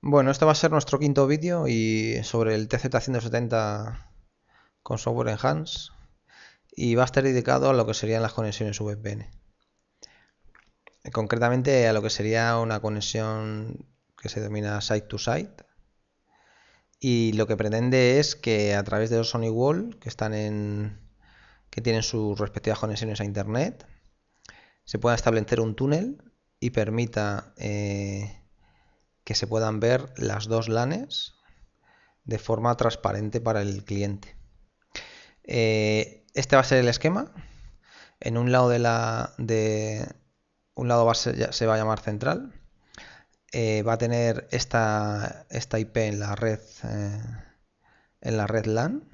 Bueno, este va a ser nuestro quinto vídeo y sobre el TZ170 con software Enhance y va a estar dedicado a lo que serían las conexiones VPN. Concretamente a lo que sería una conexión que se denomina site to site y lo que pretende es que a través de los Sony Wall que están en que tienen sus respectivas conexiones a internet se pueda establecer un túnel y permita eh, que se puedan ver las dos LANes de forma transparente para el cliente. Eh, este va a ser el esquema. En un lado de la de un lado se va a llamar central. Eh, va a tener esta, esta IP en la red eh, en la red LAN.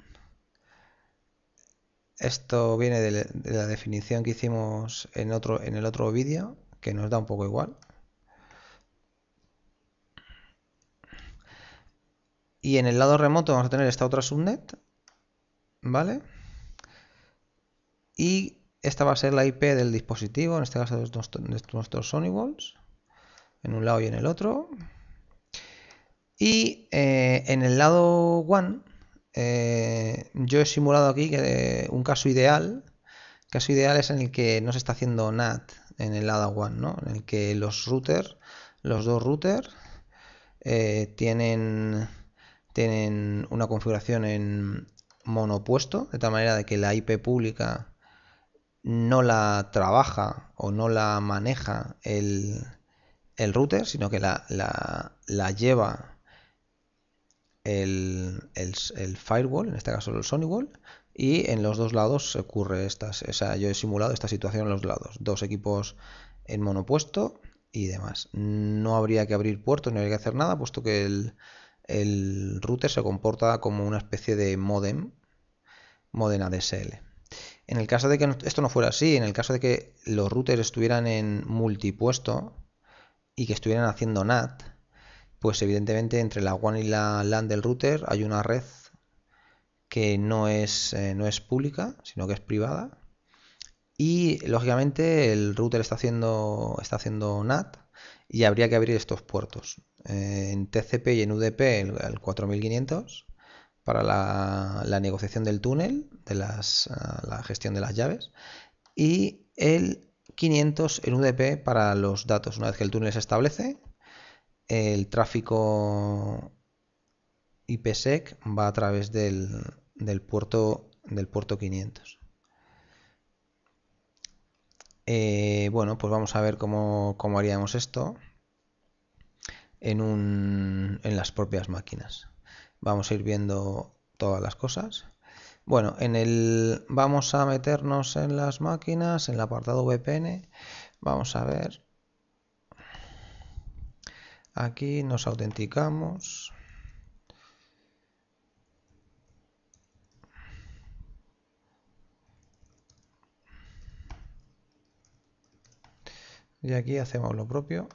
Esto viene de, la definición que hicimos en otro en el otro vídeo, que nos da un poco igual. Y en el lado remoto vamos a tener esta otra subnet, ¿vale? Y esta va a ser la IP del dispositivo, en este caso de nuestros Walls, en un lado y en el otro. Y eh, en el lado One, eh, yo he simulado aquí que, eh, un caso ideal. El caso ideal es en el que no se está haciendo NAT en el lado One, ¿no? En el que los routers, los dos routers, tienen tienen una configuración en monopuesto, de tal manera de que la IP pública no la trabaja o no la maneja el, el router, sino que la, la, lleva el, firewall, en este caso el SonyWall, y en los dos lados ocurre estas, o sea, yo he simulado esta situación en los lados, dos equipos en monopuesto y demás. No habría que abrir puertos, no habría que hacer nada, puesto que el, el router se comporta como una especie de modem, modem ADSL. En el caso de que esto no fuera así, en el caso de que los routers estuvieran en multipuesto y que estuvieran haciendo NAT, pues evidentemente entre la WAN y la LAN del router hay una red que no es, eh, no es pública, sino que es privada. Y lógicamente el router está haciendo, está haciendo NAT y habría que abrir estos puertos. Eh, en TCP y en UDP el, 4500 para la, negociación del túnel, de ah, la gestión de las llaves, y el 500 en UDP para los datos. Una vez que el túnel se establece, el tráfico IPsec va a través del, puerto, del puerto 500. Eh, bueno, pues vamos a ver cómo haríamos esto en, las propias máquinas. Vamos a ir viendo todas las cosas. Bueno, en el vamos a meternos en las máquinas, en el apartado VPN. Vamos a ver. Aquí nos autenticamos. Y aquí hacemos lo propio.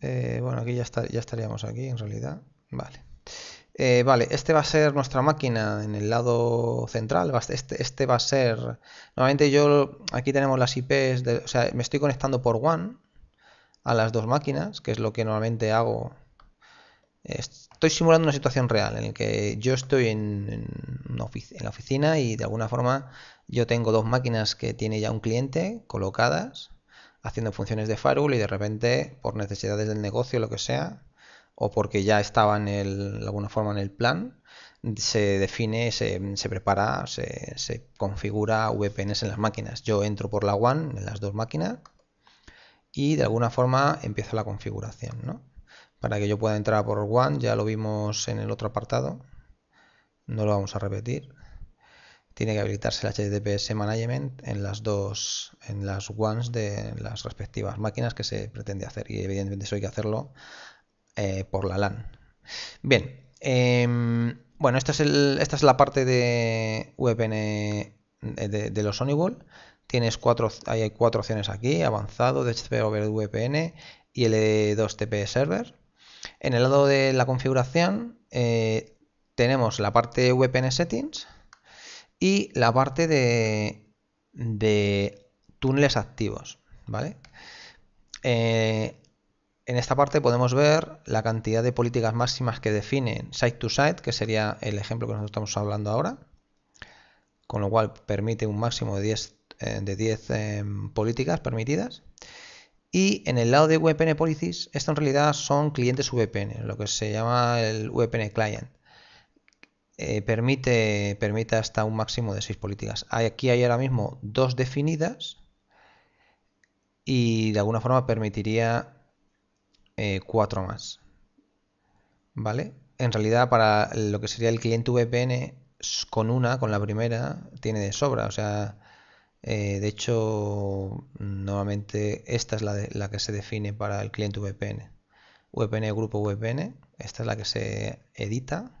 Eh, bueno, aquí ya, ya estaríamos aquí en realidad. Vale. Eh, vale, este va a ser nuestra máquina en el lado central. Este, este, va a ser. Normalmente yo. Aquí tenemos las IPs. o sea, me estoy conectando por One a las dos máquinas, que es lo que normalmente hago. Estoy simulando una situación real en la que yo estoy en la oficina y de alguna forma yo tengo dos máquinas que tiene ya un cliente colocadas haciendo funciones de firewall y de repente, por necesidades del negocio, lo que sea, o porque ya estaba en el, de alguna forma en el plan, se define, se, prepara, se, configura VPNs en las máquinas. Yo entro por la WAN en las dos máquinas y de alguna forma empieza la configuración. Para que yo pueda entrar por WAN, ya lo vimos en el otro apartado, no lo vamos a repetir tiene que habilitarse el HTTPS Management en las dos, en las ones de las respectivas máquinas que se pretende hacer y evidentemente eso hay que hacerlo eh, por la LAN. Bien, em, bueno, esta es, la parte de VPN eh, de, los Honeywell. Tienes cuatro, hay cuatro opciones aquí, avanzado, DHCP over VPN y L2TP e Server. En el lado de la configuración eh, tenemos la parte VPN Settings, y la parte de, túneles activos, ¿vale? Eh, en esta parte podemos ver la cantidad de políticas máximas que definen site to site, que sería el ejemplo que nosotros estamos hablando ahora, con lo cual permite un máximo de 10, eh, eh, políticas permitidas. Y en el lado de VPN Policies, esto en realidad son clientes VPN, lo que se llama el VPN Client. Eh, permite, hasta un máximo de seis políticas. Aquí hay ahora mismo dos definidas y de alguna forma permitiría eh, cuatro más. ¿Vale? En realidad para lo que sería el cliente VPN con una, con la primera, tiene de sobra. O sea, eh, de hecho, nuevamente esta es la, la que se define para el cliente VPN. VPN, grupo VPN, esta es la que se edita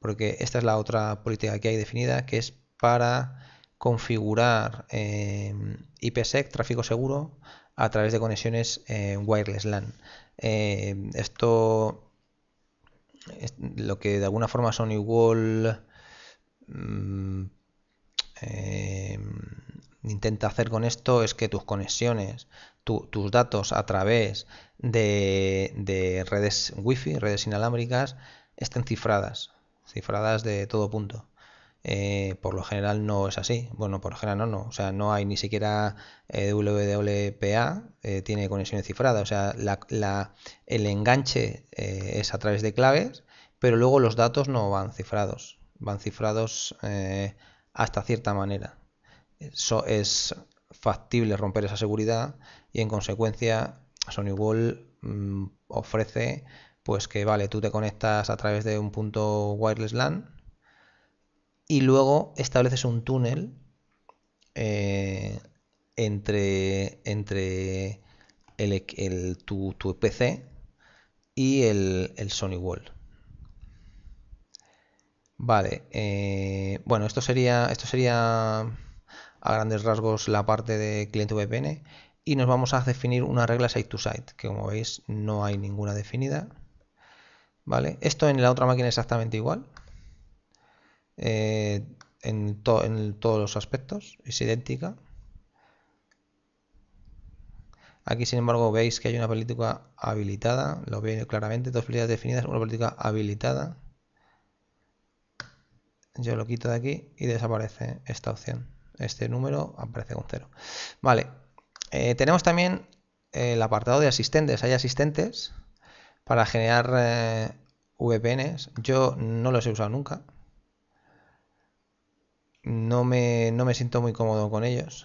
porque esta es la otra política que hay definida, que es para configurar eh, IPsec, tráfico seguro, a través de conexiones eh, wireless LAN. Eh, esto lo que de alguna forma son igual mm, intenta hacer con esto es que tus conexiones, tus datos a través de, de redes wifi, redes inalámbricas, estén cifradas cifradas de todo punto. Eh, por lo general no es así. Bueno, por lo general no, no. O sea, no hay ni siquiera eh, eh tiene conexiones cifradas. O sea, el enganche eh, es a través de claves, pero luego los datos no van cifrados. Van cifrados hasta cierta manera. Eso es factible romper esa seguridad y en consecuencia Sony Wall mm, ofrece pues que vale, tú te conectas a través de un punto wireless LAN y luego estableces un túnel eh, entre, entre el, e-, tu, PC y el, Sony Wall. Vale, eh, bueno, esto sería, esto sería a grandes rasgos la parte de cliente VPN y nos vamos a definir una regla site to site, que como veis no hay ninguna definida. ¿Vale? Esto en la otra máquina es exactamente igual. Eh, en, todos los aspectos es idéntica. Aquí, sin embargo, veis que hay una política habilitada, lo veo claramente, dos políticas definidas, una política habilitada. Yo lo quito de aquí y desaparece esta opción. Este número aparece con cero. Vale, eh, tenemos también el apartado de asistentes. Hay asistentes para generar eh, VPNs. Yo no los he usado nunca. No me, siento muy cómodo con ellos.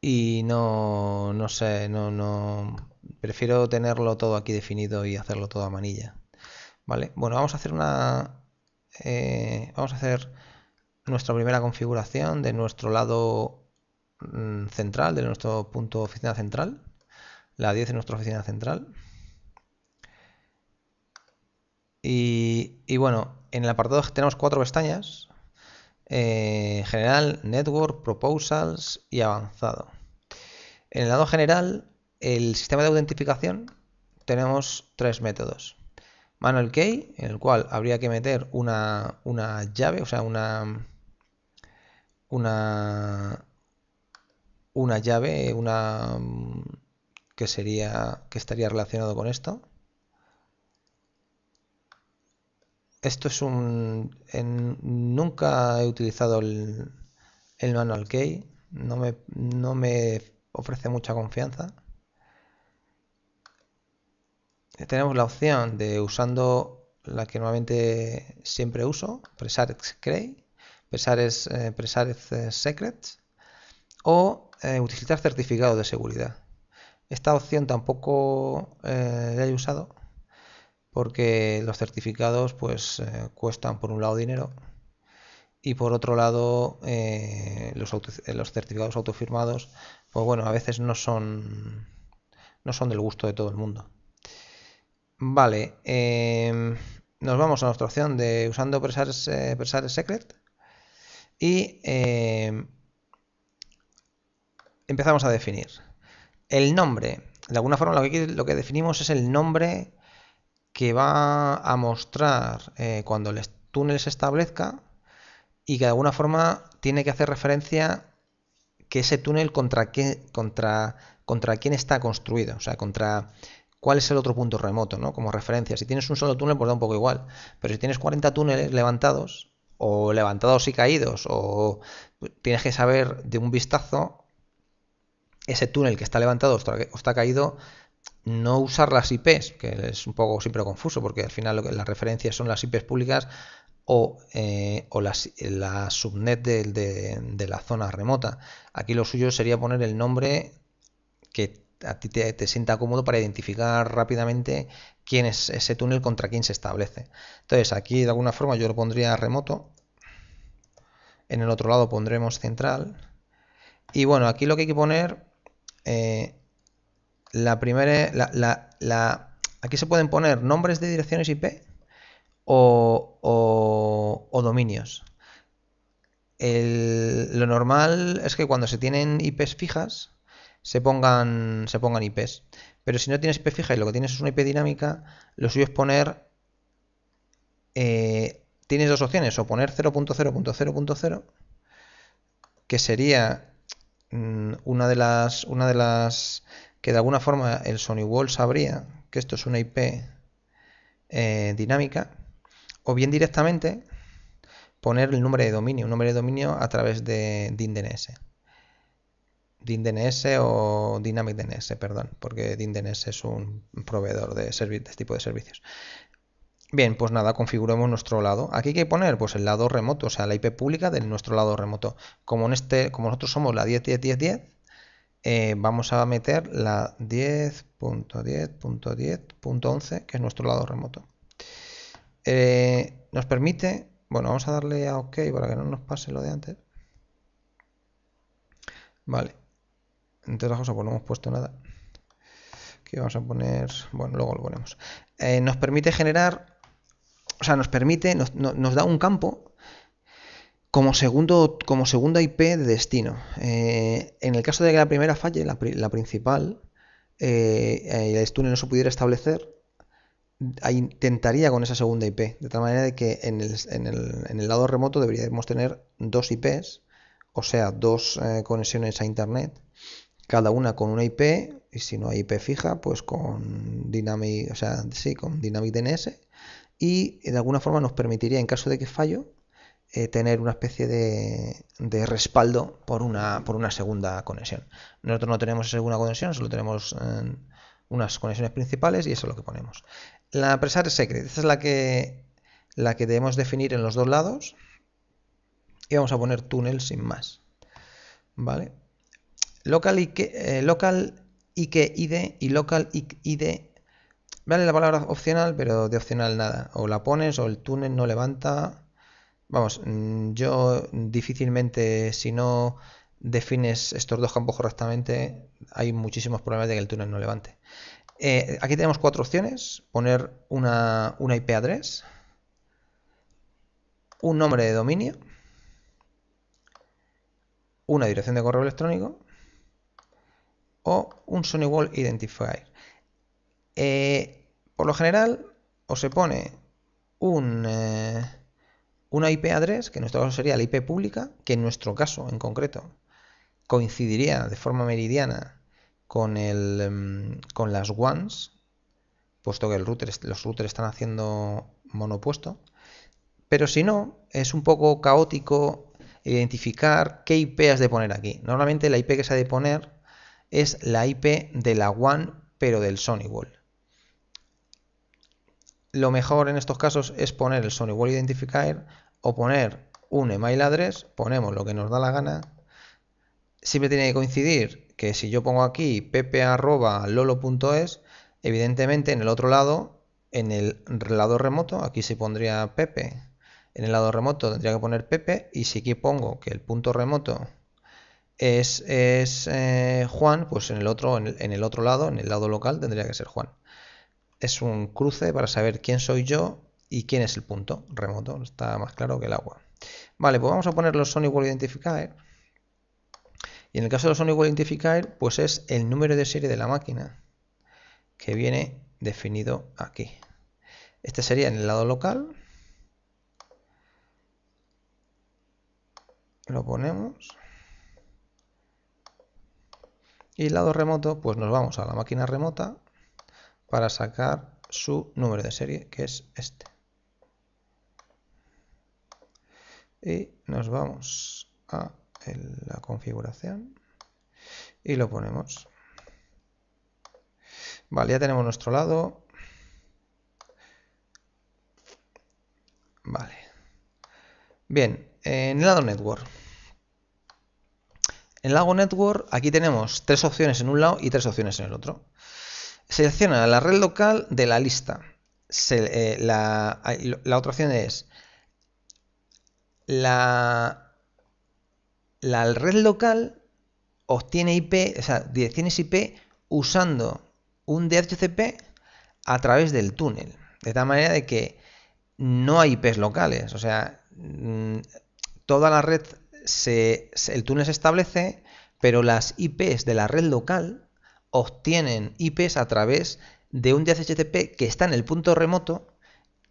Y no, sé, no, no. Prefiero tenerlo todo aquí definido y hacerlo todo a manilla. Vale, bueno, vamos a hacer una. Eh, vamos a hacer nuestra primera configuración de nuestro lado mm, central, de nuestro punto oficina central la 10 en nuestra oficina central. Y, bueno, en el apartado tenemos cuatro pestañas. Eh, general, Network, Proposals y Avanzado. En el lado general, el sistema de autentificación, tenemos tres métodos. Manual Key, en el cual habría que meter una, una llave, o sea, una, una, una llave, una, que sería que estaría relacionado con esto. Esto es un... nunca he utilizado el, manual key, no me, no me ofrece mucha confianza. Tenemos la opción de usando la que normalmente siempre uso, Presarex Cray, eh, eh, Secrets, o eh, utilizar certificado de seguridad. Esta opción tampoco eh, la he usado porque los certificados pues eh, cuestan por un lado dinero y por otro lado eh, los, certificados autofirmados pues bueno a veces no son no son del gusto de todo el mundo vale em, nos vamos a nuestra opción de usando presar Secret y em, empezamos a definir el nombre. De alguna forma lo que, definimos es el nombre que va a mostrar eh, cuando el túnel se establezca y que de alguna forma tiene que hacer referencia que ese túnel contra, qué, contra, contra quién está construido, o sea, contra cuál es el otro punto remoto, ¿no? Como referencia. Si tienes un solo túnel, pues da un poco igual. Pero si tienes 40 túneles levantados, o levantados y caídos, o tienes que saber de un vistazo ese túnel que está levantado o está, caído, no usar las IPs, que es un poco siempre confuso, porque al final las referencias son las IPs públicas eh, o, las, la subnet de, la zona remota. Aquí lo suyo sería poner el nombre que a ti te, sienta cómodo para identificar rápidamente quién es ese túnel contra quién se establece. Entonces aquí de alguna forma yo lo pondría remoto, en el otro lado pondremos central y bueno, aquí lo que hay que poner eh, la primera. La, aquí se pueden poner nombres de direcciones IP o, dominios. lo normal es que cuando se tienen IPs fijas se pongan, se pongan IPs. Pero si no tienes IP fija y lo que tienes es una IP dinámica, lo suyo es poner. Eh, tienes dos opciones, o poner 0.0.0.0, que sería Mm, una de las una de las que de alguna forma el Sony Wall sabría que esto es una IP eh, dinámica o bien directamente poner el nombre de dominio, nombre de dominio a través de DIN DNS. DIN DNS o Dynamic DNS, perdón, porque DIN DNS es un proveedor de este tipo de servicios. Bien, pues nada, configuremos nuestro lado. Aquí hay que poner pues el lado remoto, o sea, la IP pública de nuestro lado remoto. Como, en este, como nosotros somos la 10.10.10, eh, vamos a meter la 10.10.10.11, que es nuestro lado remoto. Eh, nos permite, bueno, vamos a darle a OK para que no nos pase lo de antes. Vale, Entonces, vamos ponemos no hemos puesto nada que vamos a poner, bueno, luego lo ponemos. Eh, nos permite generar o sea, nos permite, nos, da un campo como segundo, como segunda IP de destino. Eh, en el caso de que la primera falle, la, principal, eh, eh el túnel no se pudiera establecer, intentaría con esa segunda IP, de tal manera de que en el, lado remoto deberíamos tener dos IPs, o sea, dos eh, conexiones a Internet, cada una con una IP, y si no hay IP fija, pues con Dynamic, o sea, sí, con Dynamic DNS y de alguna forma nos permitiría, en caso de que fallo, eh, tener una especie de, respaldo por una, por una segunda conexión. Nosotros no tenemos segunda conexión, solo tenemos eh, unas conexiones principales y eso es lo que ponemos. La empresa secret, esa es la que, la que debemos definir en los dos lados y vamos a poner túnel sin más. ¿Vale? Local, y eh, local que ID y local IK ID Vale la palabra opcional, pero de opcional nada. O la pones o el túnel no levanta. Vamos, mm, yo difícilmente, si no defines estos dos campos correctamente, hay muchísimos problemas de que el túnel no levante. Eh, aquí tenemos cuatro opciones. Poner una, IP address. Un nombre de dominio. Una dirección de correo electrónico. O un Sony Wall Identifier. Eh, por lo general, os se pone eh, una IP address, que en nuestro caso sería la IP pública, que en nuestro caso en concreto coincidiría de forma meridiana con, em, con las ones, puesto que los routers están haciendo monopuesto. Pero si no, es un poco caótico identificar qué IP has de poner aquí. Normalmente la IP que se ha de poner es la IP de la one pero del Sony Wall lo mejor en estos casos es poner el Sony World Identifier o poner un email address, ponemos lo que nos da la gana. Siempre tiene que coincidir que si yo pongo aquí pepe.lolo.es, evidentemente en el otro lado, en el lado remoto, aquí se pondría pepe. En el lado remoto tendría que poner pepe y si aquí pongo que el punto remoto es, es eh, Juan, pues en el, otro, en el otro lado, en el lado local, tendría que ser Juan es un cruce para saber quién soy yo y quién es el punto remoto. Está más claro que el agua. Vale, pues vamos a poner los Sonic World Identifier. Y en el caso de los son World Identifier, pues es el número de serie de la máquina que viene definido aquí. Este sería en el lado local. Lo ponemos. Y el lado remoto, pues nos vamos a la máquina remota para sacar su número de serie, que es este. Y nos vamos a la configuración y lo ponemos. Vale, ya tenemos nuestro lado. Vale. Bien, en el lado network. En el lado network aquí tenemos tres opciones en un lado y tres opciones en el otro. Selecciona la red local de la lista. Eh, la, otra opción es la, la red local obtiene IP, o sea, direcciones IP usando un DHCP a través del túnel. De tal manera de que no hay IPs locales. O sea, mm, toda la red, se, el túnel se establece, pero las IPs de la red local obtienen IPs a través de un DHCP que está en el punto remoto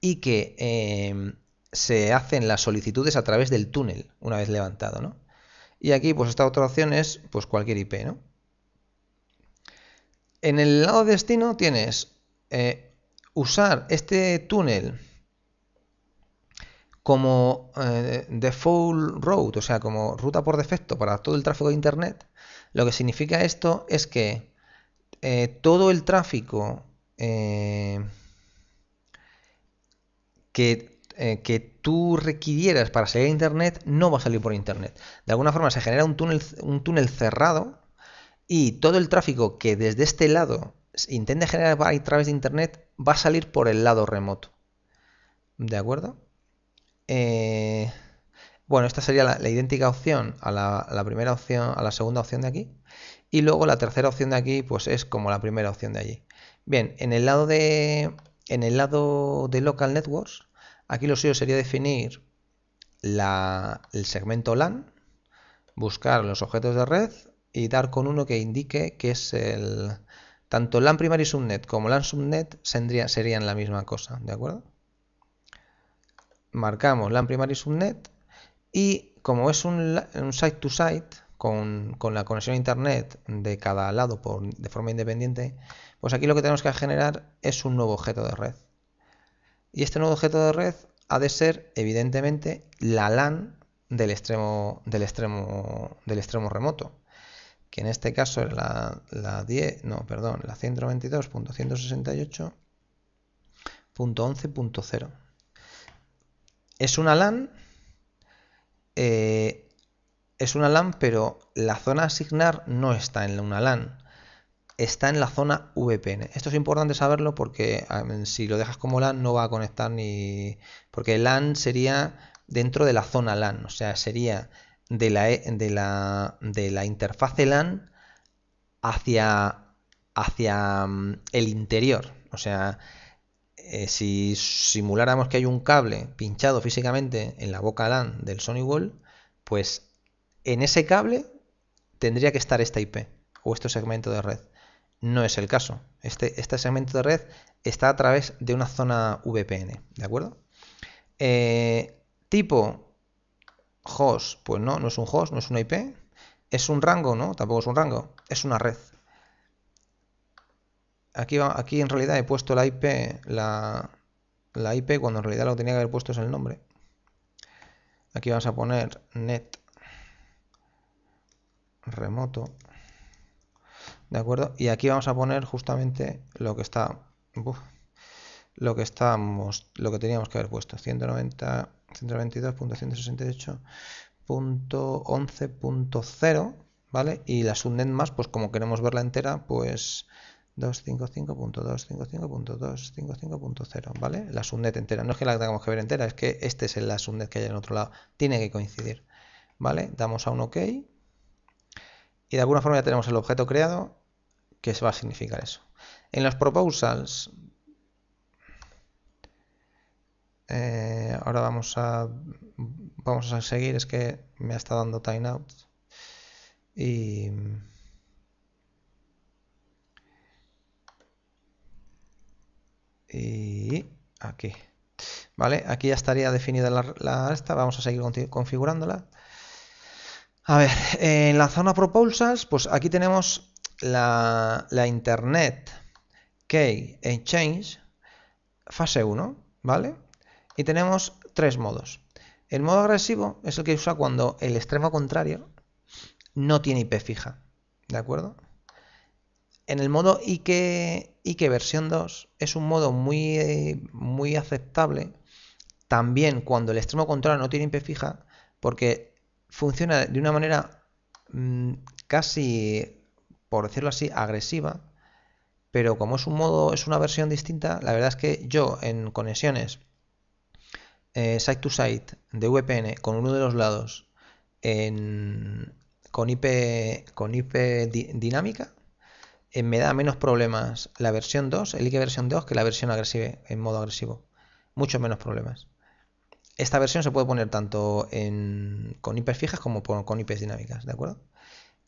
y que em, se hacen las solicitudes a través del túnel una vez levantado, Y aquí, pues esta otra opción es pues cualquier IP, ¿no? En el lado destino tienes eh, usar este túnel como eh, default route, o sea, como ruta por defecto para todo el tráfico de Internet. Lo que significa esto es que eh, todo el tráfico eh, eh, que, tú requirieras para salir a Internet no va a salir por Internet. De alguna forma se genera un túnel, cerrado y todo el tráfico que desde este lado intente generar a través de Internet va a salir por el lado remoto. ¿De acuerdo? bueno, esta sería la, idéntica opción la, primera opción, a la segunda opción de aquí. Y luego la tercera opción de aquí, pues es como la primera opción de allí. Bien, en el lado de, en el lado de Local Networks, aquí lo suyo sería definir el segmento LAN, buscar los objetos de red y dar con uno que indique que es el... Tanto LAN Primary subnet como LAN subnet serían la misma cosa, ¿de acuerdo? Marcamos LAN Primary subnet y como es un, un site to site, con, la conexión a internet de cada lado por, de forma independiente, pues aquí lo que tenemos que generar es un nuevo objeto de red. Y este nuevo objeto de red ha de ser, evidentemente, la LAN del extremo, del extremo, del extremo remoto, que en este caso es la, la 10, no, perdón, la 122.168.11.0. Es una LAN eh, es una LAN, pero la zona asignar no está en una LAN, está en la zona VPN. Esto es importante saberlo porque si lo dejas como LAN no va a conectar ni... porque LAN sería dentro de la zona LAN, o sea, sería de la, de de la LAN hacia, hacia mm, el interior, o sea... Eh, si simuláramos que hay un cable pinchado físicamente en la boca LAN del Sony Wall, pues en ese cable tendría que estar esta IP o este segmento de red. No es el caso. Este, este segmento de red está a través de una zona VPN, ¿de acuerdo? Eh, tipo host, pues no, no es un host, no es una IP. Es un rango, ¿no? Tampoco es un rango, es una red. Aquí, en realidad he puesto la IP, la, la IP cuando en realidad lo que tenía que haber puesto es el nombre. Aquí vamos a poner net remoto. ¿De acuerdo? Y aquí vamos a poner justamente lo que está. lo que estamos. Lo que teníamos que haber puesto. 190. ¿vale? Y la subnet más, pues como queremos verla entera, pues 255.255.255.0, ¿vale? La subnet entera. No es que la tengamos que ver entera, es que este es el subnet que hay en otro lado. Tiene que coincidir, ¿vale? Damos a un OK. Y de alguna forma ya tenemos el objeto creado que va a significar eso. En los proposals, eh, ahora vamos a, vamos a seguir, es que me está dando timeout. Y... aquí vale aquí ya estaría definida la, la, esta vamos a seguir configurándola a ver, en la zona Propulsas pues aquí tenemos la, Internet Key Exchange fase 1, ¿vale? Y tenemos tres modos. El modo agresivo es el que usa cuando el extremo contrario no tiene IP fija, ¿de acuerdo? En el modo Ike, Ike versión 2 es un modo muy, muy aceptable también cuando el extremo contrario no tiene IP fija porque funciona de una manera mm, casi, por decirlo así, agresiva, pero como es un modo, es una versión distinta, la verdad es que yo en conexiones side eh, site to site de VPN con uno de los lados en, con IP, con IP dinámica, eh, me da menos problemas la versión 2, el que versión 2, que la versión agresiva, en modo agresivo. Muchos menos problemas. Esta versión se puede poner tanto con IPs fijas como con IPs dinámicas, ¿de acuerdo?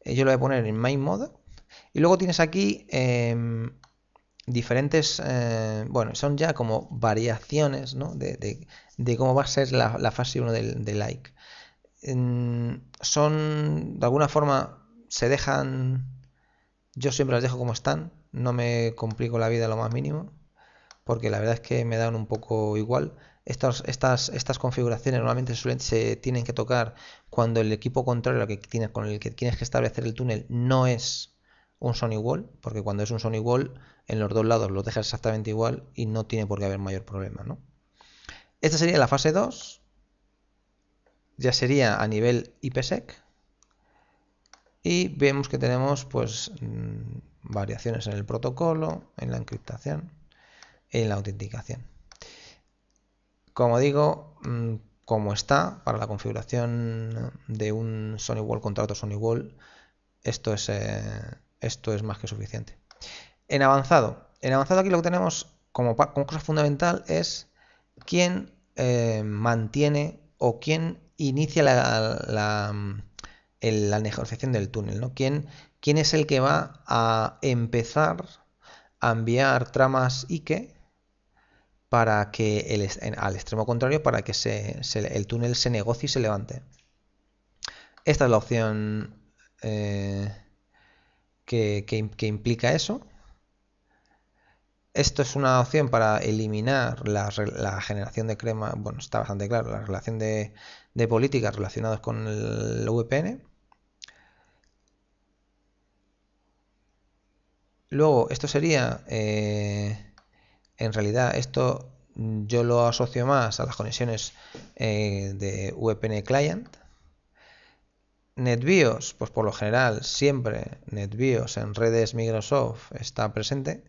Eh, yo lo voy a poner en main mode. Y luego tienes aquí em, diferentes, eh, bueno, son ya como variaciones de, cómo va a ser la, fase 1 del, like. son, de alguna forma, se dejan, yo siempre las dejo como están, no me complico la vida lo más mínimo, porque la verdad es que me dan un poco igual estas, configuraciones normalmente se tienen que tocar cuando el equipo contrario con el que tienes que establecer el túnel no es un Sony Wall, porque cuando es un Sony Wall en los dos lados lo dejas exactamente igual y no tiene por qué haber mayor problema. ¿no? Esta sería la fase 2, ya sería a nivel IPSEC y vemos que tenemos pues mm, variaciones en el protocolo, en la encriptación, en la autenticación. Como digo, mm, como está para la configuración de un Sony Wall contrato Sony Wall, esto es, eh, esto es más que suficiente. En avanzado, en avanzado aquí lo que tenemos como, cosa fundamental es quién eh, mantiene o quién inicia la, mm, la, negociación del túnel, ¿no? ¿Quién, ¿Quién, es el que va a empezar a enviar tramas IKE para que el, al extremo contrario para que el túnel se negocie y se levante. Esta es la opción eh, que, implica eso. Esto es una opción para eliminar la, generación de crema, bueno, está bastante claro, la relación de, políticas relacionadas con el VPN. Luego, esto sería... Eh, en realidad esto mm, yo lo asocio más a las conexiones eh, de VPN client. NetBIOS, pues por lo general siempre NetBIOS en redes Microsoft está presente.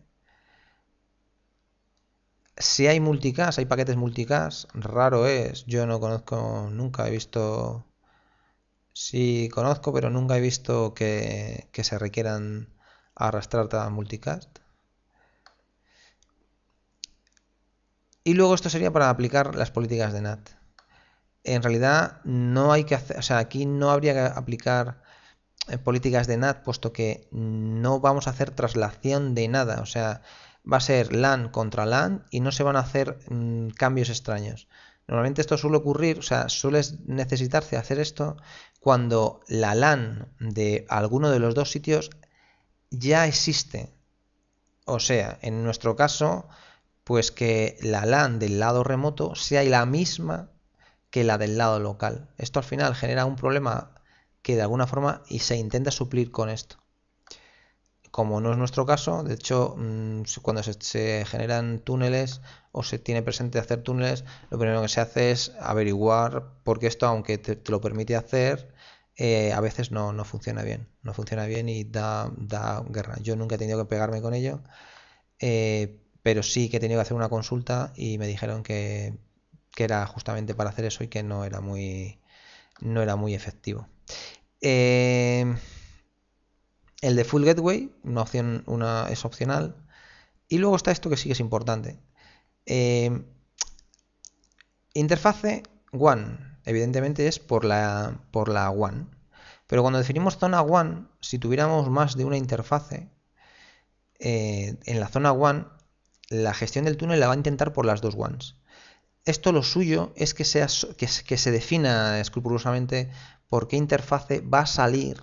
Si hay multicast, hay paquetes multicast, raro es, yo no conozco, nunca he visto, sí conozco, pero nunca he visto que, se requieran arrastrar multicast. Y luego esto sería para aplicar las políticas de NAT. En realidad no hay que o sea, aquí no habría que aplicar eh, políticas de NAT, puesto que no vamos a hacer traslación de nada, o sea, va a ser LAN contra LAN y no se van a hacer mm, cambios extraños. Normalmente esto suele ocurrir, o sea, suele necesitarse hacer esto cuando la LAN de alguno de los dos sitios ya existe. O sea, en nuestro caso, pues que la LAN del lado remoto sea la misma que la del lado local. Esto al final genera un problema que de alguna forma y se intenta suplir con esto. Como no es nuestro caso, de hecho, mm, cuando se, generan túneles o se tiene presente hacer túneles, lo primero que se hace es averiguar, porque esto, aunque te, lo permite hacer, eh, a veces no, funciona bien. No funciona bien y da, da, guerra. Yo nunca he tenido que pegarme con ello. Eh, pero sí que he tenido que hacer una consulta y me dijeron que, era justamente para hacer eso y que no era muy, no era muy efectivo. Em, el de Full Gateway, una opción, una, es opcional. Y luego está esto que sí que es importante. Em, Interface One, evidentemente es por la, por la One. Pero cuando definimos zona One, si tuviéramos más de una interfaz eh, en la zona One la gestión del túnel la va a intentar por las dos ones. Esto lo suyo es que, se defina escrupulosamente por qué interfase va a salir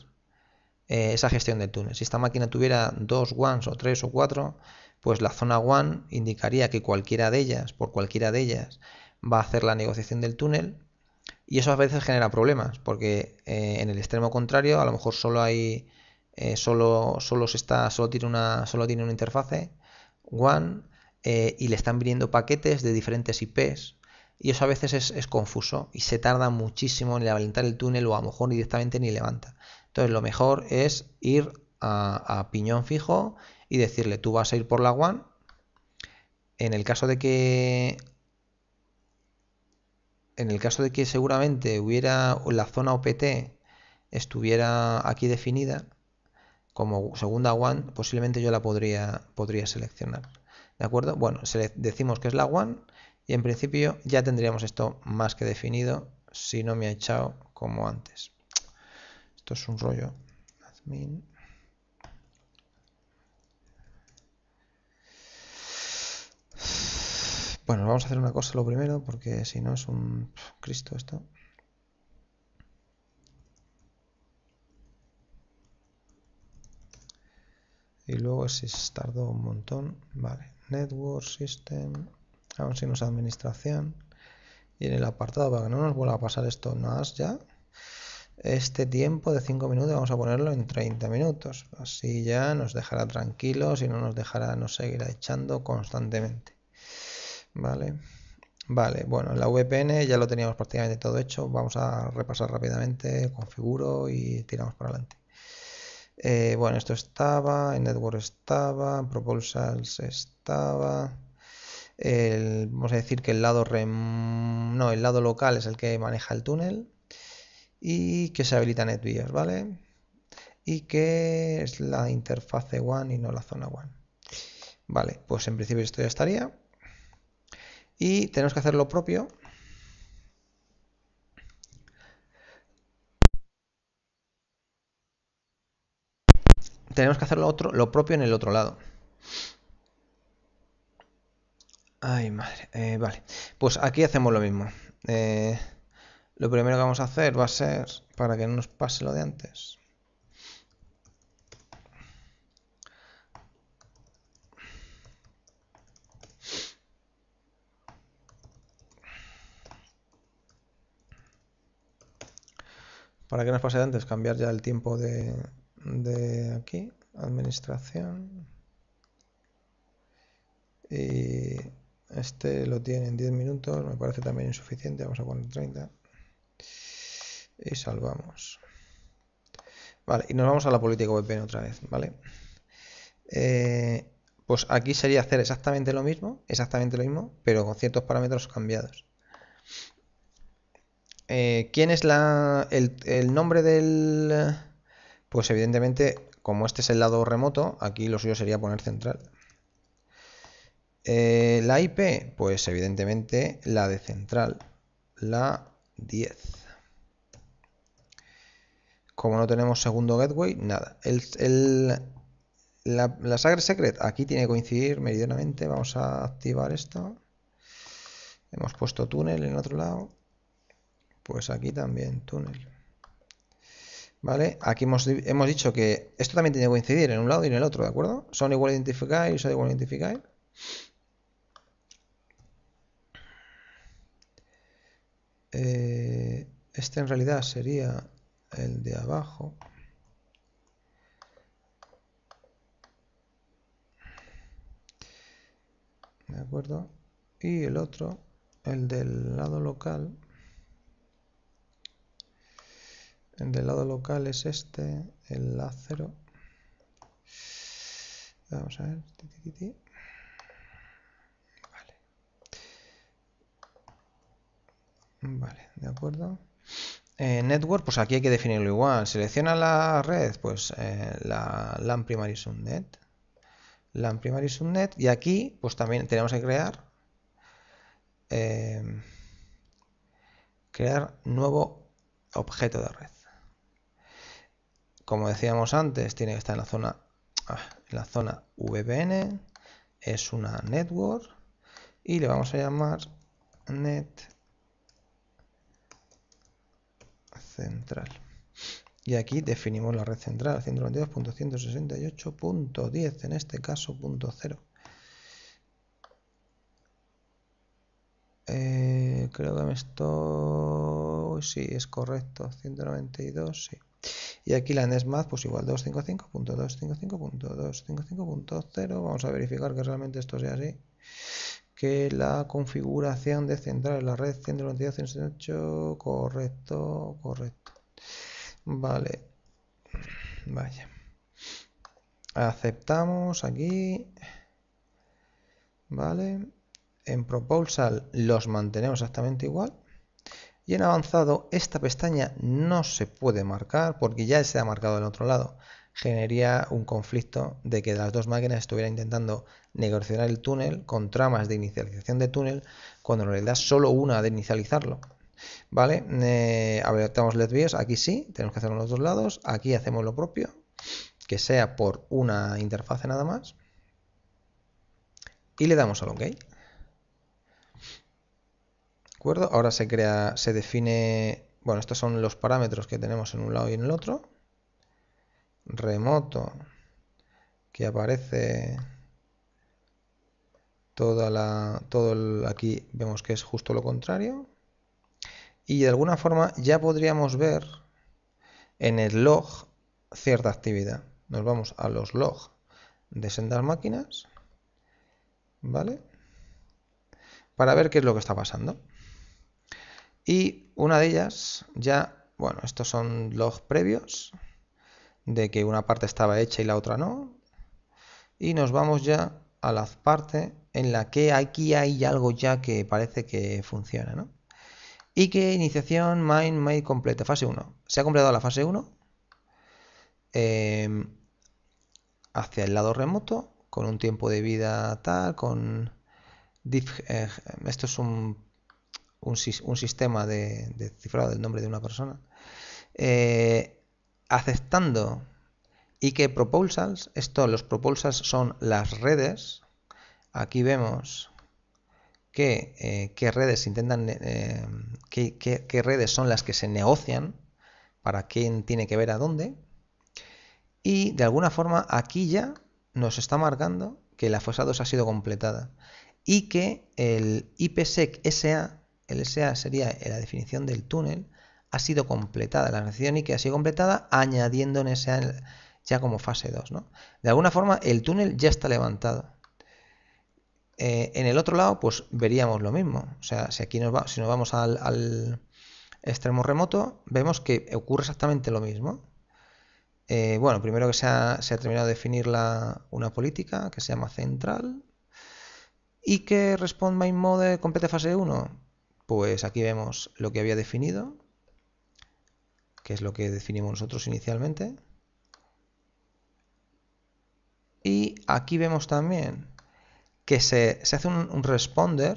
eh, esa gestión del túnel. Si esta máquina tuviera dos ones o tres o cuatro, pues la zona one indicaría que cualquiera de ellas, por cualquiera de ellas, va a hacer la negociación del túnel. Y eso a veces genera problemas, porque eh, en el extremo contrario, a lo mejor solo hay. Eh, solo, solo está. Solo tiene una. Solo tiene una interfase. One eh, y le están viniendo paquetes de diferentes IPs y eso a veces es, confuso y se tarda muchísimo en levantar el túnel o a lo mejor directamente ni levanta. Entonces lo mejor es ir a, piñón fijo y decirle tú vas a ir por la WAN. En el caso de que en el caso de que seguramente hubiera la zona OPT estuviera aquí definida como segunda WAN, posiblemente yo la podría, podría seleccionar. ¿De acuerdo? Bueno, se le decimos que es la one y en principio ya tendríamos esto más que definido si no me ha echado como antes. Esto es un rollo. Admin. Bueno, vamos a hacer una cosa lo primero porque si no es un... Cristo esto. Y luego si tardó un montón, vale. Network System, aún si nos administración. Y en el apartado, para que no nos vuelva a pasar esto más ya, este tiempo de 5 minutos vamos a ponerlo en 30 minutos. Así ya nos dejará tranquilos y no nos dejará, nos seguirá echando constantemente. Vale. Vale, bueno, la VPN ya lo teníamos prácticamente todo hecho. Vamos a repasar rápidamente, configuro y tiramos para adelante. Eh, bueno, esto estaba, en Network estaba, en Proposals estaba. vamos a decir que el lado no, el lado local es el que maneja el túnel y que se habilita NetBIOS, ¿vale? Y que es la interfaz One y no la zona One. Vale, pues en principio esto ya estaría. Y tenemos que hacer lo propio tenemos que hacer lo, otro, lo propio en el otro lado. Ay, madre. Eh, vale. Pues aquí hacemos lo mismo. Eh, lo primero que vamos a hacer va a ser, para que no nos pase lo de antes. Para que nos pase de antes, cambiar ya el tiempo de, de aquí, administración. Y este lo tiene en 10 minutos, me parece también insuficiente, vamos a poner 30. Y salvamos. Vale, y nos vamos a la política VPN otra vez, ¿vale? Eh, pues aquí sería hacer exactamente lo mismo, exactamente lo mismo, pero con ciertos parámetros cambiados. Eh, ¿Quién es la, el nombre del, pues evidentemente, como este es el lado remoto, aquí lo suyo sería poner central. Eh, la IP, pues evidentemente la de central, la 10. Como no tenemos segundo gateway, nada. El, la, Sagre Secret aquí tiene que coincidir meridianamente. Vamos a activar esto. Hemos puesto túnel en otro lado. Pues aquí también túnel. ¿Vale? Aquí hemos, dicho que esto también tiene que coincidir en un lado y en el otro, ¿de acuerdo? Son igual identificar son igual identificar. Eh, este en realidad sería el de abajo. ¿De acuerdo? Y el otro, el del lado local. del lado local es este, el A0. Vamos a ver. Vale. Vale, de acuerdo. Eh, network, pues aquí hay que definirlo igual. Selecciona la red, pues eh, la LAN primary subnet. LAN primary subnet. Y aquí, pues también tenemos que crear. Eh, crear nuevo objeto de red. Como decíamos antes, tiene que estar en la zona, ah, en la zona VPN, es una network y le vamos a llamar net central. Y aquí definimos la red central, 192.168.10, en este caso, .0. Eh, creo que me estoy... Sí, es correcto, 192, sí. Y aquí la NESMAD, pues igual 255.255.255.0. Vamos a verificar que realmente esto sea así. Que la configuración de central en la red 192.168, correcto, correcto. Vale. Vaya. Aceptamos aquí. Vale. En Proposal los mantenemos exactamente igual y en avanzado esta pestaña no se puede marcar porque ya se ha marcado del otro lado. Generaría un conflicto de que las dos máquinas estuvieran intentando negociar el túnel con tramas de inicialización de túnel cuando en realidad solo una ha de inicializarlo. ¿Vale? Eh, habilitamos LED aquí sí, tenemos que hacerlo en los dos lados, aquí hacemos lo propio, que sea por una interfaz nada más. Y le damos al OK. Ahora se crea, se define, bueno, estos son los parámetros que tenemos en un lado y en el otro. Remoto, que aparece toda la, todo el, aquí vemos que es justo lo contrario. Y de alguna forma ya podríamos ver en el log cierta actividad. Nos vamos a los log de sendas máquinas, ¿vale? Para ver qué es lo que está pasando. Y una de ellas ya, bueno, estos son los previos, de que una parte estaba hecha y la otra no. Y nos vamos ya a la parte en la que aquí hay algo ya que parece que funciona, ¿no? Y que iniciación mind made completa, fase 1. Se ha completado la fase 1 em, hacia el lado remoto, con un tiempo de vida tal, con... Eh, esto es un un, sistema de, cifrado del nombre de una persona, eh, aceptando y que proposals, esto, los proposals son las redes, aquí vemos que, eh, qué redes intentan, eh, qué, redes son las que se negocian, para quién tiene que ver a dónde, y de alguna forma aquí ya nos está marcando que la fosa 2 ha sido completada y que el IPSEC SA el SA sería la definición del túnel, ha sido completada, la definición y que ha sido completada añadiendo en SA ya como fase 2. De alguna forma el túnel ya está levantado. Eh, en el otro lado pues veríamos lo mismo. O sea, si aquí nos, va, si nos vamos al, extremo remoto, vemos que ocurre exactamente lo mismo. Eh, bueno, primero que se ha, terminado de definir la, una política que se llama central y que responde main mode complete fase 1 pues aquí vemos lo que había definido, que es lo que definimos nosotros inicialmente. Y aquí vemos también que se, hace un, responder,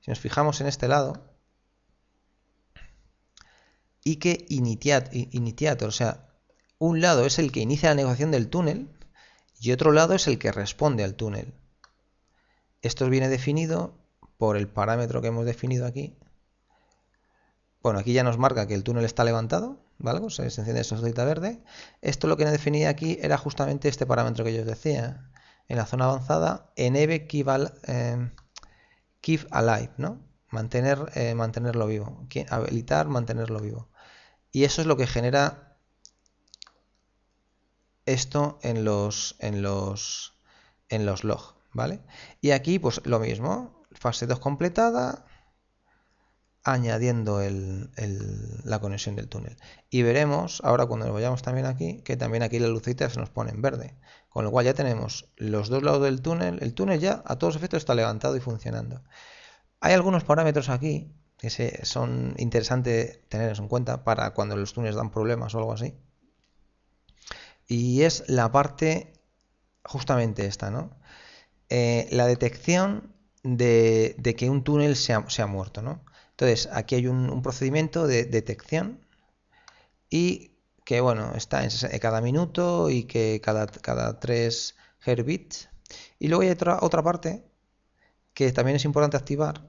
si nos fijamos en este lado, y que initiat, o sea, un lado es el que inicia la negociación del túnel y otro lado es el que responde al túnel. Esto viene definido por el parámetro que hemos definido aquí. Bueno, aquí ya nos marca que el túnel está levantado, ¿vale? se enciende esa solita verde. Esto lo que definía aquí era justamente este parámetro que yo os decía. En la zona avanzada, en keep, eh, keep alive, ¿no? Mantener, eh, mantenerlo vivo. Habilitar, mantenerlo vivo. Y eso es lo que genera esto en los, en los, en los logs, ¿vale? Y aquí, pues lo mismo fase 2 completada, añadiendo la conexión del túnel. Y veremos, ahora cuando nos vayamos también aquí, que también aquí las lucitas se nos ponen verde. Con lo cual ya tenemos los dos lados del túnel. El túnel ya a todos efectos está levantado y funcionando. Hay algunos parámetros aquí que son interesantes tener en cuenta para cuando los túneles dan problemas o algo así. Y es la parte justamente esta, ¿no? Eh, la detección de, que un túnel se ha, muerto, ¿no? Entonces, aquí hay un, procedimiento de detección y que, bueno, está en cada minuto y que cada, cada 3 herbits. Y luego hay otra, otra parte que también es importante activar,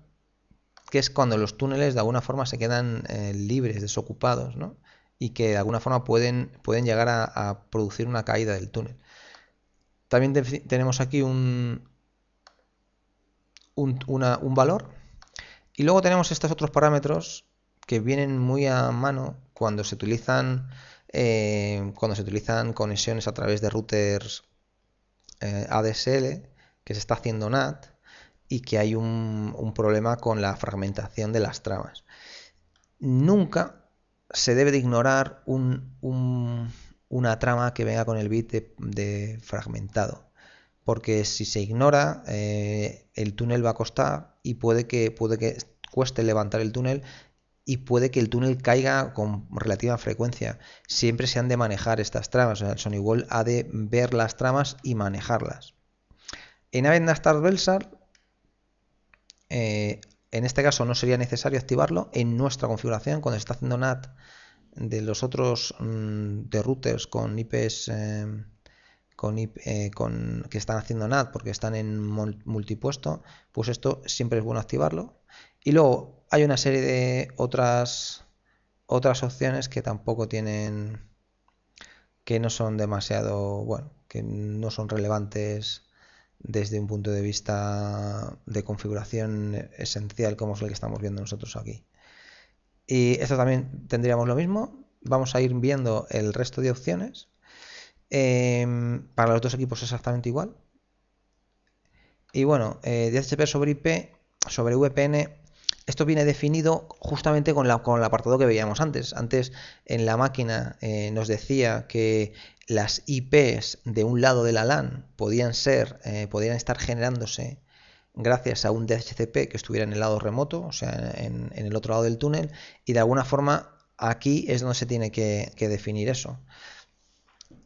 que es cuando los túneles de alguna forma se quedan eh, libres, desocupados, ¿no? y que de alguna forma pueden, pueden llegar a producir una caída del túnel. También tenemos aquí un, un, valor. Y luego tenemos estos otros parámetros que vienen muy a mano cuando se utilizan eh, cuando se utilizan conexiones a través de routers eh, ADSL que se está haciendo NAT y que hay un, problema con la fragmentación de las tramas. Nunca se debe de ignorar una trama que venga con el bit de fragmentado porque si se ignora, eh, el túnel va a costar y puede que, puede que cueste levantar el túnel y puede que el túnel caiga con relativa frecuencia. Siempre se han de manejar estas tramas. En el Sony Wall ha de ver las tramas y manejarlas. En Avenda Star Belsar, eh, en este caso no sería necesario activarlo. En nuestra configuración, cuando se está haciendo NAT de los otros mm, de routers con IPs. Eh, eh, que están haciendo NAT porque están en multipuesto, pues esto siempre es bueno activarlo. Y luego hay una serie de otras, otras opciones que tampoco tienen, que no son demasiado, bueno, que no son relevantes desde un punto de vista de configuración esencial como es el que estamos viendo nosotros aquí. Y esto también tendríamos lo mismo. Vamos a ir viendo el resto de opciones. Em, para los dos equipos exactamente igual. Y bueno, eh, DHCP sobre IP, sobre VPN, esto viene definido justamente con, el apartado que veíamos antes. Antes en la máquina eh, nos decía que las IPs de un lado de la LAN podían ser, eh, podían estar generándose gracias a un DHCP que estuviera en el lado remoto, o sea, en, el otro lado del túnel, y de alguna forma aquí es donde se tiene que definir eso.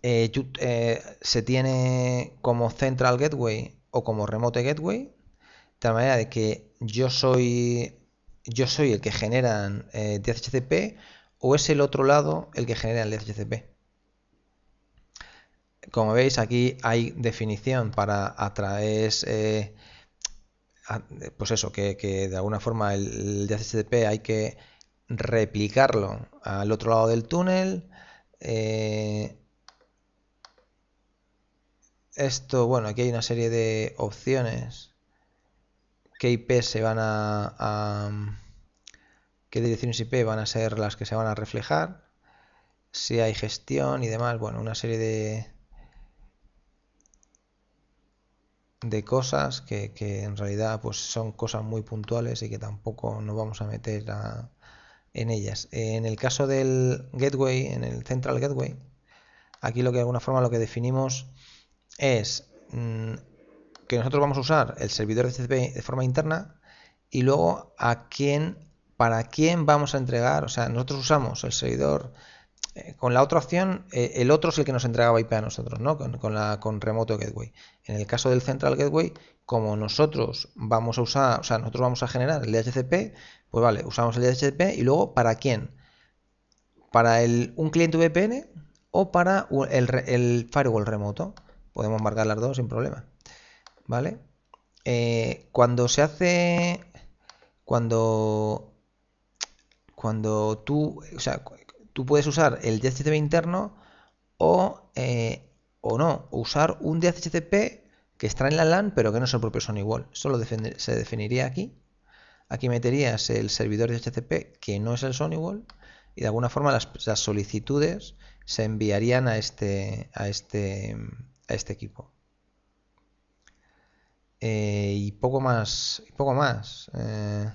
Eh, eh, se tiene como Central Gateway o como Remote Gateway, de manera de que yo soy, yo soy el que genera eh, DHCP o es el otro lado el que genera el DHCP. Como veis aquí hay definición para a través, pues eso, que, de alguna forma el, DHCP hay que replicarlo al otro lado del túnel. Esto, bueno, aquí hay una serie de opciones. ¿Qué IP se van a, a qué direcciones IP van a ser las que se van a reflejar? Si hay gestión y demás, bueno, una serie de, de cosas que, en realidad pues son cosas muy puntuales y que tampoco nos vamos a meter en ellas. En el caso del gateway, en el central gateway, aquí lo que de alguna forma lo que definimos es mm, que nosotros vamos a usar el servidor de de forma interna y luego a quién, para quién vamos a entregar, o sea, nosotros usamos el servidor eh, con la otra opción, eh, el otro es el que nos entregaba IP a nosotros, ¿no? Con, la, con remoto gateway. En el caso del central gateway, como nosotros vamos a usar, o sea, nosotros vamos a generar el DHCP, pues vale, usamos el DHCP y luego para quién, para el, un cliente VPN o para el, el firewall remoto. Podemos marcar las dos sin problema. ¿Vale? Eh, cuando se hace. Cuando. Cuando tú. O sea, tú puedes usar el DHCP interno o. Eh, o no, usar un DHCP que está en la LAN pero que no es el propio SonyWall. Eso lo se definiría aquí. Aquí meterías el servidor DHCP que no es el SonyWall y de alguna forma las, las, solicitudes se enviarían a este, a este a este equipo. Eh, y poco más, y poco más. Eh,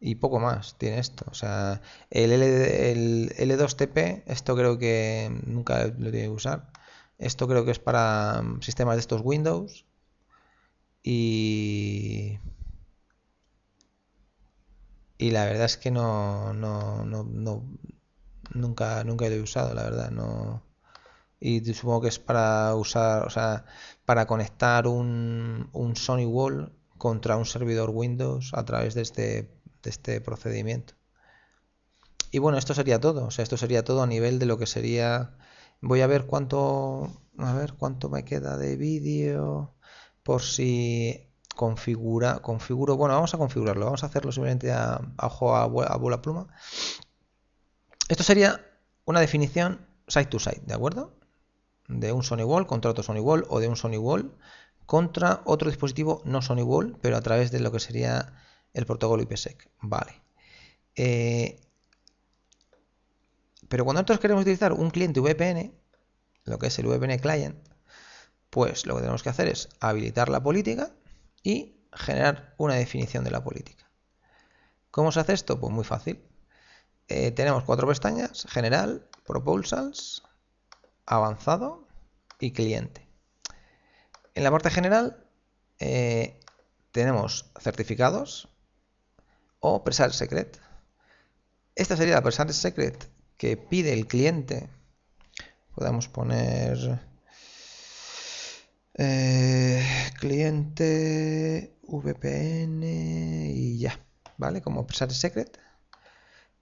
y poco más tiene esto. O sea, el, L, el 2 tp esto creo que nunca lo tiene que usar. Esto creo que es para mm, sistemas de estos Windows. Y. Y la verdad es que no, no, no, no nunca, nunca lo he usado, la verdad, no y supongo que es para usar, o sea, para conectar un, Sony Wall contra un servidor Windows a través de este, de este procedimiento. Y bueno, esto sería todo, o sea, esto sería todo a nivel de lo que sería... Voy a ver cuánto, a ver cuánto me queda de vídeo por si configura, configuro, bueno, vamos a configurarlo, vamos a hacerlo simplemente a, a ojo a, bola pluma. Esto sería una definición site to side ¿de acuerdo? de un Wall contra otro Wall o de un Sony Wall contra otro dispositivo no Sony Wall pero a través de lo que sería el protocolo IPsec. Vale. Eh, pero cuando nosotros queremos utilizar un cliente VPN, lo que es el VPN client, pues lo que tenemos que hacer es habilitar la política y generar una definición de la política. ¿Cómo se hace esto? Pues muy fácil. Eh, tenemos cuatro pestañas, general, proposals, avanzado y cliente. En la parte general eh, tenemos certificados o presar secret. Esta sería la presar secret que pide el cliente. Podemos poner eh, cliente VPN y ya, ¿vale? Como presar secret.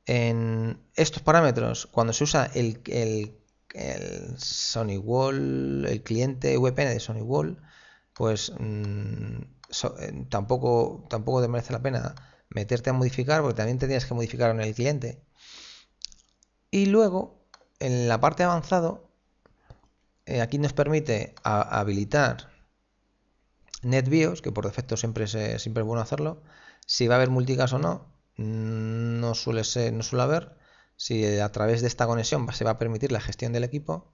En estos parámetros, cuando se usa el, el el Sony Wall, el cliente VPN de Sony Wall, pues mm, eh, tampoco, tampoco te merece la pena meterte a modificar porque también te que modificar en el cliente. Y luego, en la parte avanzado, eh, aquí nos permite habilitar NetBIOS, que por defecto siempre, siempre es bueno hacerlo. Si va a haber multicas o no, mm, no suele, ser, no suele haber si a través de esta conexión se va a permitir la gestión del equipo.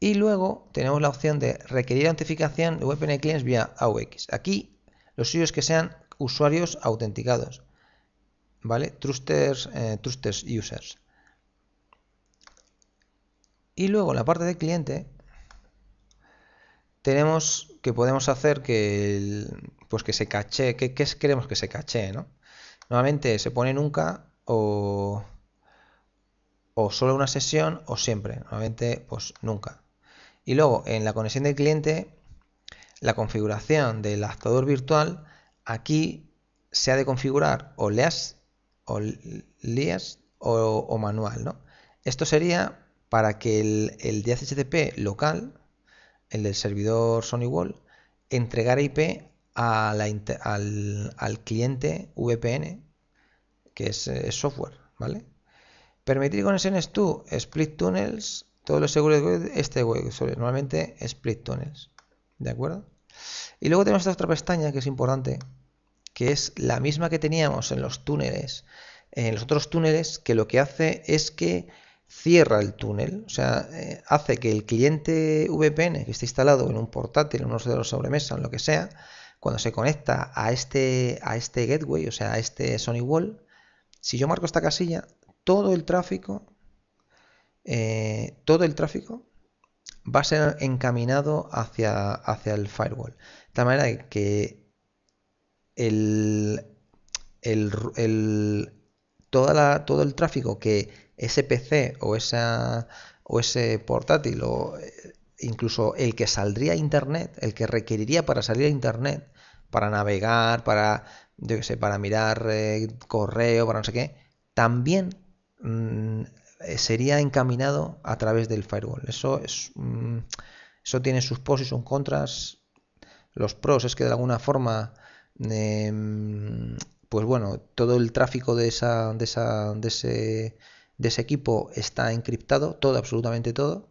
Y luego tenemos la opción de requerir autentificación de VPN vía AUX. Aquí los suyo que sean usuarios autenticados, ¿vale? Trusters, eh, trusters users. Y luego en la parte de cliente tenemos que podemos hacer que, pues que se cachee, que, queremos que se cachee ¿no? Normalmente se pone nunca o, solo una sesión o siempre. Normalmente, pues nunca. Y luego, en la conexión del cliente, la configuración del adaptador virtual, aquí se ha de configurar o leas o, leas, o, manual. ¿no? Esto sería para que el, el DHCP local, el del servidor Sony Wall entregara IP al, al cliente VPN que eh, es, software, ¿vale? Permitir conexiones tú, split tunnels, todos los seguros de este web, normalmente split tunnels, ¿de acuerdo? Y luego tenemos esta otra pestaña que es importante, que es la misma que teníamos en los túneles, en los otros túneles, que lo que hace es que cierra el túnel, o sea, eh, hace que el cliente VPN que esté instalado en un portátil, en un los sobremesa, en lo que sea, cuando se conecta a este, a este gateway, o sea, a este Sony Wall, si yo marco esta casilla, todo el tráfico, eh, todo el tráfico va a ser encaminado hacia, hacia el firewall. De tal manera que el, toda la, todo el tráfico que ese PC o, o ese portátil o eh, incluso el que saldría a Internet, el que requeriría para salir a Internet, para navegar, para yo que sé, para mirar eh, correo, para no sé qué, también mm, sería encaminado a través del firewall. Eso, es, mm, eso tiene sus pros y sus contras. Los pros es que de alguna forma, em, pues bueno, todo el tráfico de, esa, de, ese, de ese equipo está encriptado, todo, absolutamente todo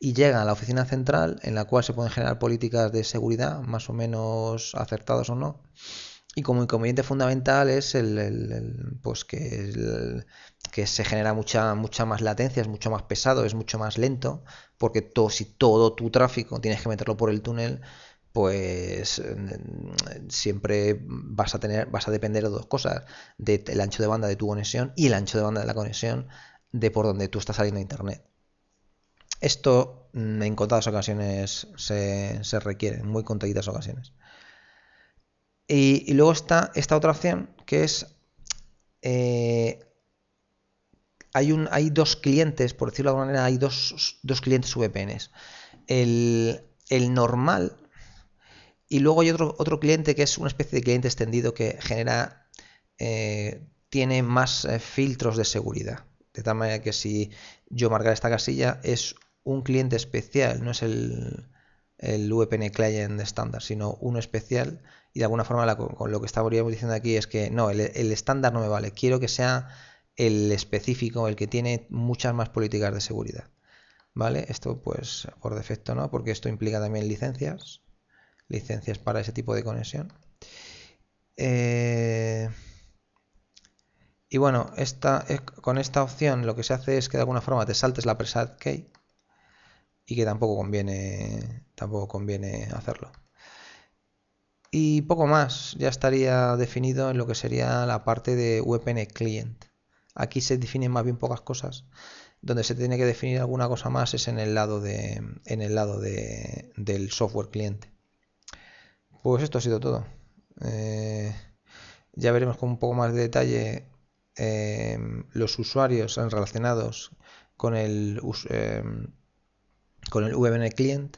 y llega a la oficina central en la cual se pueden generar políticas de seguridad más o menos acertadas o no y como inconveniente fundamental es el, pues que, se genera mucha, mucha más latencia, es mucho más pesado, es mucho más lento, porque todo, si todo tu tráfico tienes que meterlo por el túnel, pues mm, siempre vas a tener, vas a depender de dos cosas, del ancho de banda de tu conexión y el ancho de banda de la conexión de por donde tú estás saliendo a internet. Esto mm, en contadas ocasiones se, requiere, en muy contaditas ocasiones. Y, luego está esta otra opción que es... Eh, hay, un, hay dos clientes, por decirlo de alguna manera, hay dos, clientes VPNs. El, el normal, y luego hay otro, otro cliente que es una especie de cliente extendido que genera, eh, tiene más eh, filtros de seguridad. De tal manera que si yo marcar esta casilla es un cliente especial, no es el, el VPN client estándar, sino uno especial. Y de alguna forma con lo que estaríamos diciendo aquí es que no, el estándar no me vale, quiero que sea el específico, el que tiene muchas más políticas de seguridad. ¿Vale? Esto pues por defecto no, porque esto implica también licencias, licencias para ese tipo de conexión. Eh, y bueno, esta, eh, con esta opción lo que se hace es que de alguna forma te saltes la presa key y que tampoco conviene tampoco conviene hacerlo. Y poco más, ya estaría definido en lo que sería la parte de VPN client. Aquí se definen más bien pocas cosas. Donde se tiene que definir alguna cosa más es en el lado, de, en el lado del software cliente. Pues esto ha sido todo. Eh, ya veremos con un poco más de detalle eh, los usuarios relacionados con el, eh, con el VPN client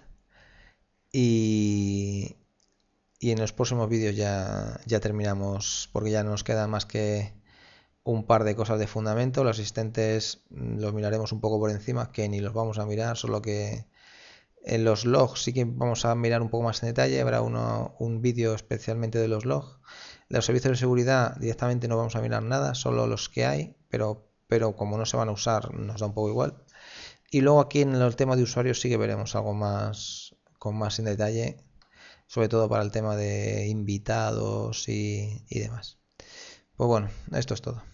y, en los próximos vídeos ya, ya terminamos porque ya nos queda más que un par de cosas de fundamento. Los asistentes mm, los miraremos un poco por encima, que ni los vamos a mirar, solo que en los logs sí que vamos a mirar un poco más en detalle. Habrá uno, un vídeo especialmente de los logs. Los servicios de seguridad directamente no vamos a mirar nada, solo los que hay, pero, pero como no se van a usar nos da un poco igual. Y luego aquí en el tema de usuarios sí que veremos algo más, con más en detalle, sobre todo para el tema de invitados y, y demás. Pues bueno, esto es todo.